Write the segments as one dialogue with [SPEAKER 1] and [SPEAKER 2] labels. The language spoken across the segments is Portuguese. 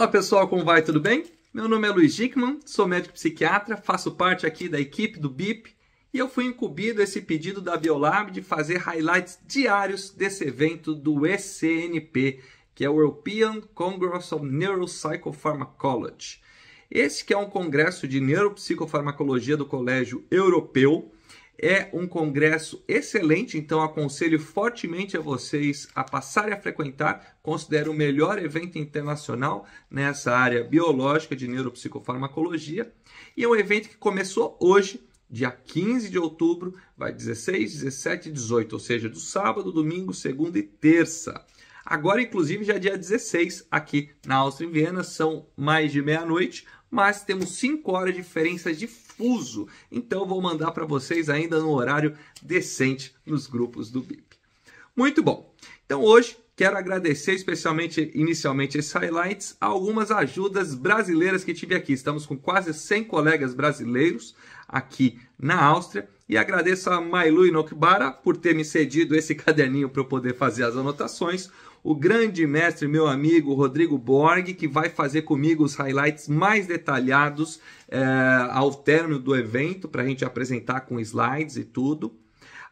[SPEAKER 1] Olá pessoal, como vai? Tudo bem? Meu nome é Luiz Dickman, sou médico psiquiatra, faço parte aqui da equipe do BIP e eu fui incumbido esse pedido da Biolab de fazer highlights diários desse evento do ECNP, que é o European Congress of Neuropsychopharmacology. Esse que é um congresso de neuropsicofarmacologia do Colégio Europeu, é um congresso excelente, então aconselho fortemente a vocês a passarem a frequentar. Considero o melhor evento internacional nessa área biológica de neuropsicofarmacologia. E é um evento que começou hoje, dia 15 de outubro, vai 16, 17 e 18, ou seja, do sábado, domingo, segunda e terça. Agora, inclusive, já é dia 16, aqui na Áustria em Viena, são mais de meia-noite mas temos 5 horas de diferença de fuso. Então vou mandar para vocês ainda no horário decente nos grupos do BIP. Muito bom. Então hoje Quero agradecer especialmente, inicialmente, esses highlights, algumas ajudas brasileiras que tive aqui. Estamos com quase 100 colegas brasileiros aqui na Áustria. E agradeço a Mailu Inokbara por ter me cedido esse caderninho para eu poder fazer as anotações o grande mestre, meu amigo Rodrigo Borg, que vai fazer comigo os highlights mais detalhados é, ao término do evento, para a gente apresentar com slides e tudo.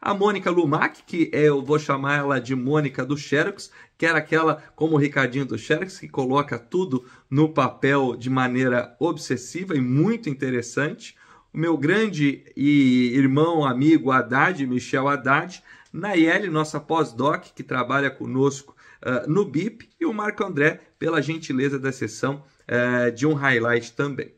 [SPEAKER 1] A Mônica Lumac, que eu vou chamar ela de Mônica do Xerox, que era aquela, como o Ricardinho do Xerox, que coloca tudo no papel de maneira obsessiva e muito interessante. O meu grande e irmão, amigo Haddad, Michel Haddad. Nayeli, nossa pós-doc, que trabalha conosco eh, no BIP e o Marco André, pela gentileza da sessão, uh, de um highlight também.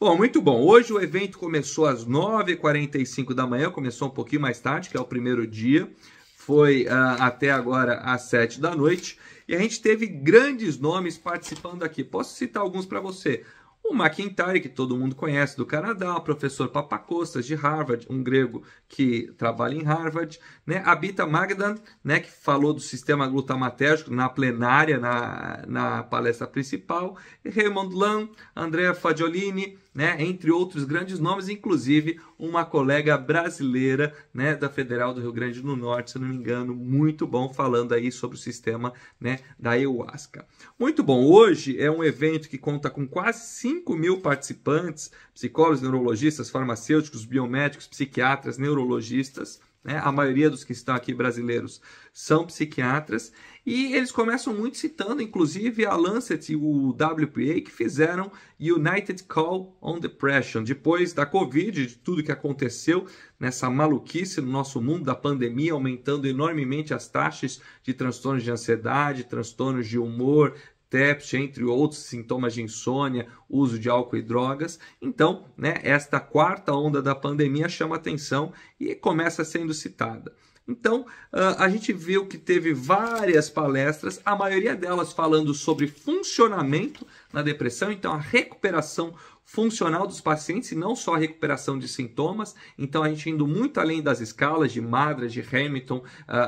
[SPEAKER 1] Bom, muito bom. Hoje o evento começou às 9h45 da manhã, começou um pouquinho mais tarde, que é o primeiro dia, foi uh, até agora às 7 da noite. E a gente teve grandes nomes participando aqui. Posso citar alguns para você. O McIntyre, que todo mundo conhece do Canadá, o professor Papacostas de Harvard, um grego que trabalha em Harvard, né? A Bita Magdan, né, que falou do sistema glutamatérgico na plenária, na, na palestra principal, Raymond Lam, Andrea Fagiolini, né, entre outros grandes nomes, inclusive uma colega brasileira né, da Federal do Rio Grande do Norte, se não me engano, muito bom falando aí sobre o sistema né, da ayahuasca. Muito bom, hoje é um evento que conta com quase 5 mil participantes, psicólogos, neurologistas, farmacêuticos, biomédicos, psiquiatras, neurologistas, né? a maioria dos que estão aqui brasileiros são psiquiatras, e eles começam muito citando, inclusive, a Lancet e o WPA que fizeram United Call on Depression. Depois da Covid, de tudo que aconteceu nessa maluquice no nosso mundo da pandemia, aumentando enormemente as taxas de transtornos de ansiedade, transtornos de humor, TEPS, entre outros sintomas de insônia, uso de álcool e drogas. Então, né, esta quarta onda da pandemia chama atenção e começa sendo citada. Então, ah, a gente viu que teve várias palestras, a maioria delas falando sobre funcionamento na depressão, então a recuperação funcional dos pacientes e não só a recuperação de sintomas. Então, a gente indo muito além das escalas de Madras, de Hamilton uh,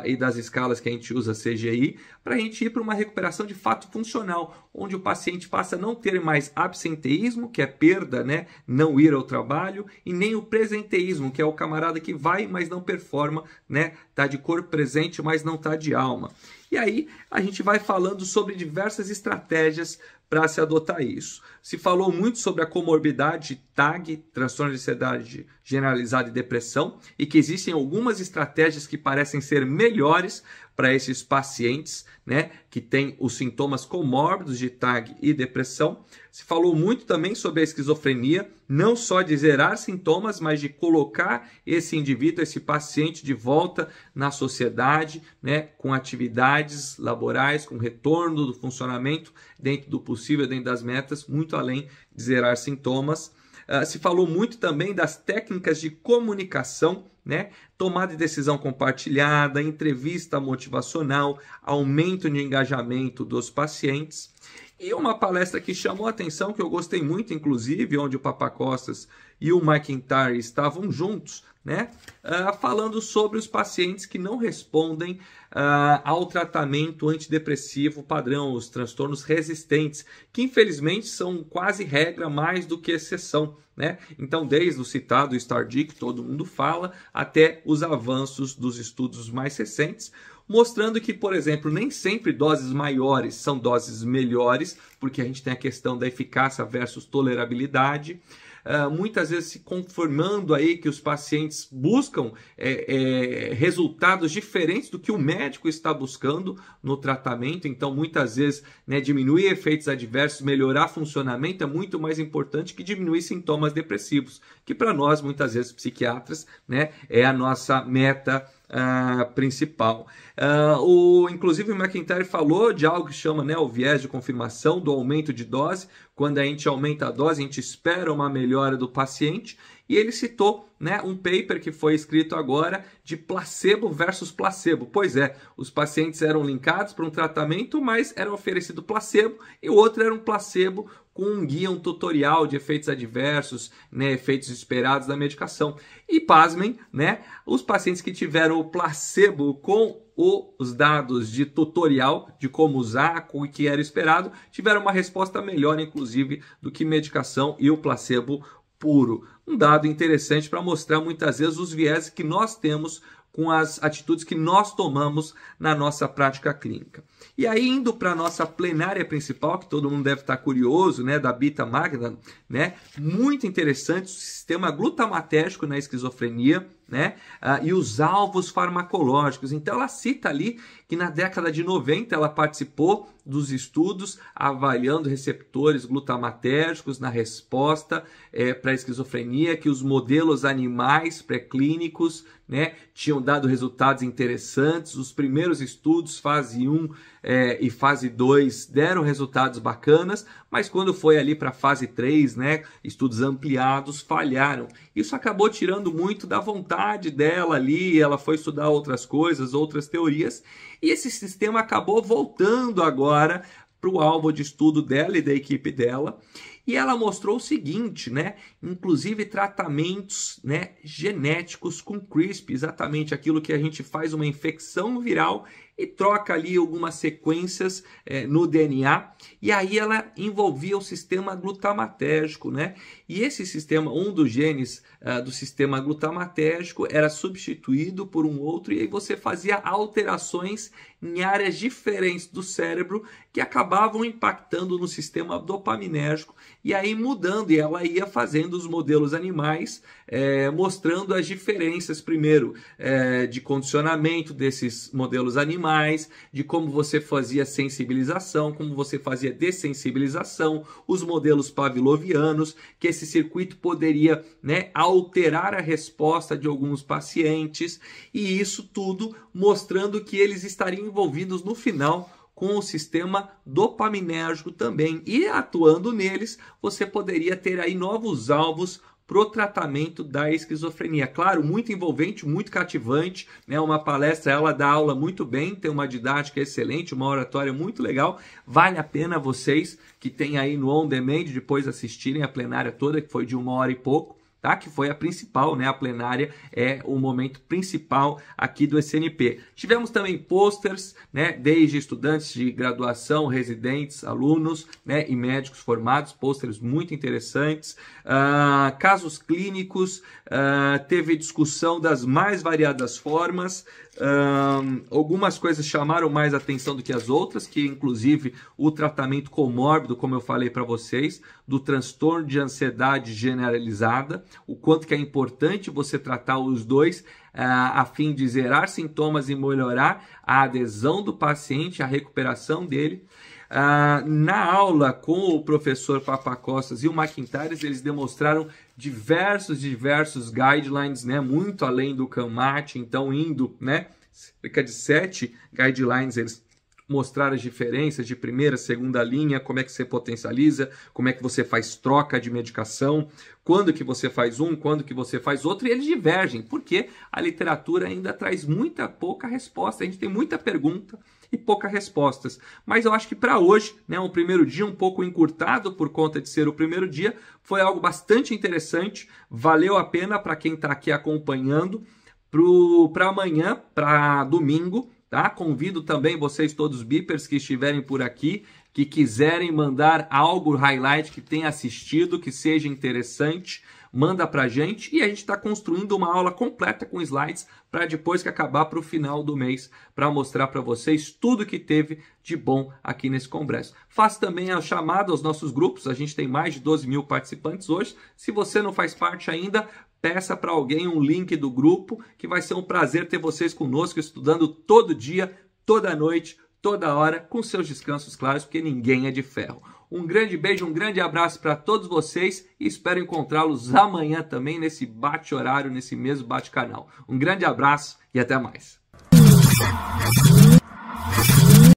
[SPEAKER 1] e das escalas que a gente usa CGI, para a gente ir para uma recuperação de fato funcional, onde o paciente passa a não ter mais absenteísmo, que é perda, né? não ir ao trabalho, e nem o presenteísmo, que é o camarada que vai, mas não performa, né? tá de corpo presente, mas não tá de alma. E aí a gente vai falando sobre diversas estratégias para se adotar isso. Se falou muito sobre a comorbidade TAG, transtorno de ansiedade generalizada de depressão e que existem algumas estratégias que parecem ser melhores para esses pacientes, né, que têm os sintomas comórbidos de TAG e depressão. Se falou muito também sobre a esquizofrenia, não só de zerar sintomas, mas de colocar esse indivíduo, esse paciente de volta na sociedade, né, com atividades laborais, com retorno do funcionamento dentro do possível, dentro das metas, muito além de zerar sintomas. Ah, se falou muito também das técnicas de comunicação, né? Tomada de decisão compartilhada, entrevista motivacional, aumento de engajamento dos pacientes. E uma palestra que chamou a atenção, que eu gostei muito, inclusive, onde o Papa Costas e o McIntyre estavam juntos, né? Uh, falando sobre os pacientes que não respondem uh, ao tratamento antidepressivo padrão, os transtornos resistentes, que infelizmente são quase regra mais do que exceção, né? Então, desde o citado Stardick, todo mundo fala, até os avanços dos estudos mais recentes, mostrando que, por exemplo, nem sempre doses maiores são doses melhores, porque a gente tem a questão da eficácia versus tolerabilidade. Ah, muitas vezes se conformando aí que os pacientes buscam é, é, resultados diferentes do que o médico está buscando no tratamento. Então, muitas vezes, né, diminuir efeitos adversos, melhorar funcionamento é muito mais importante que diminuir sintomas depressivos, que para nós, muitas vezes, psiquiatras, né, é a nossa meta uh, principal. Uh, o, inclusive, o McIntyre falou de algo que chama né, o viés de confirmação do aumento de dose. Quando a gente aumenta a dose, a gente espera uma melhora do paciente e ele citou né, um paper que foi escrito agora de placebo versus placebo. Pois é, os pacientes eram linkados para um tratamento, mas era oferecido placebo e o outro era um placebo com um guia, um tutorial de efeitos adversos, né, efeitos esperados da medicação. E pasmem, né, os pacientes que tiveram o placebo com os dados de tutorial de como usar, o que era esperado, tiveram uma resposta melhor, inclusive, do que medicação e o placebo puro. Um dado interessante para mostrar muitas vezes os viéses que nós temos com as atitudes que nós tomamos na nossa prática clínica. E aí, indo para a nossa plenária principal, que todo mundo deve estar tá curioso, né, da Bita Magna, né, muito interessante o sistema glutamatérgico na esquizofrenia, né? Ah, e os alvos farmacológicos. Então ela cita ali que na década de 90 ela participou dos estudos avaliando receptores glutamatérgicos na resposta é, eh, para esquizofrenia, que os modelos animais pré-clínicos né, tinham dado resultados interessantes. Os primeiros estudos, fase 1, é, e fase 2 deram resultados bacanas, mas quando foi ali para fase 3, né, estudos ampliados falharam. Isso acabou tirando muito da vontade dela ali, ela foi estudar outras coisas, outras teorias, e esse sistema acabou voltando agora para o alvo de estudo dela e da equipe dela. E ela mostrou o seguinte, né? Inclusive tratamentos né, genéticos com CRISP, exatamente aquilo que a gente faz uma infecção viral e troca ali algumas sequências é, no DNA, e aí ela envolvia o sistema glutamatérgico, né? E esse sistema, um dos genes uh, do sistema glutamatérgico era substituído por um outro, e aí você fazia alterações em áreas diferentes do cérebro que acabavam impactando no sistema dopaminérgico, e aí mudando, e ela ia fazendo os modelos animais, é, mostrando as diferenças, primeiro, é, de condicionamento desses modelos animais mais, de como você fazia sensibilização, como você fazia dessensibilização, os modelos pavlovianos, que esse circuito poderia né, alterar a resposta de alguns pacientes, e isso tudo mostrando que eles estariam envolvidos no final com o sistema dopaminérgico também. E atuando neles, você poderia ter aí novos alvos para o tratamento da esquizofrenia. Claro, muito envolvente, muito cativante, né? Uma palestra, ela dá aula muito bem, tem uma didática excelente, uma oratória muito legal. Vale a pena vocês que têm aí no On Demand depois assistirem a plenária toda, que foi de uma hora e pouco tá? Que foi a principal, né? A plenária é o momento principal aqui do SNP. Tivemos também posters, né? Desde estudantes de graduação, residentes, alunos, né? E médicos formados, posters muito interessantes, uh, casos clínicos, uh, teve discussão das mais variadas formas. Ah, algumas coisas chamaram mais atenção do que as outras, que inclusive o tratamento comórbido, como eu falei para vocês, do transtorno de ansiedade generalizada, o quanto que é importante você tratar os dois eh, a fim de zerar sintomas e melhorar a adesão do paciente, a recuperação dele. Ah, na aula com o professor Papacostas e o McIntyre, eles demonstraram diversos, diversos guidelines, né? Muito além do camate então indo, né? Cerca de sete guidelines eles mostrar as diferenças de primeira, segunda linha, como é que você potencializa, como é que você faz troca de medicação, quando que você faz um, quando que você faz outro, e eles divergem, porque a literatura ainda traz muita pouca resposta. A gente tem muita pergunta e poucas respostas. Mas eu acho que para hoje, né, um primeiro dia um pouco encurtado por conta de ser o primeiro dia, foi algo bastante interessante, valeu a pena para quem está aqui acompanhando. Para amanhã, para domingo, Tá? Convido também vocês todos beepers que estiverem por aqui, que quiserem mandar algo highlight que tenha assistido, que seja interessante, manda pra gente e a gente está construindo uma aula completa com slides para depois que acabar para o final do mês, para mostrar para vocês tudo que teve de bom aqui nesse congresso. Faça também a chamada aos nossos grupos, a gente tem mais de 12 mil participantes hoje. Se você não faz parte ainda, peça para alguém um link do grupo, que vai ser um prazer ter vocês conosco estudando todo dia, toda noite, toda hora, com seus descansos claros, porque ninguém é de ferro. Um grande beijo, um grande abraço para todos vocês e espero encontrá-los amanhã também nesse bate-horário, nesse mesmo bate-canal. Um grande abraço e até mais.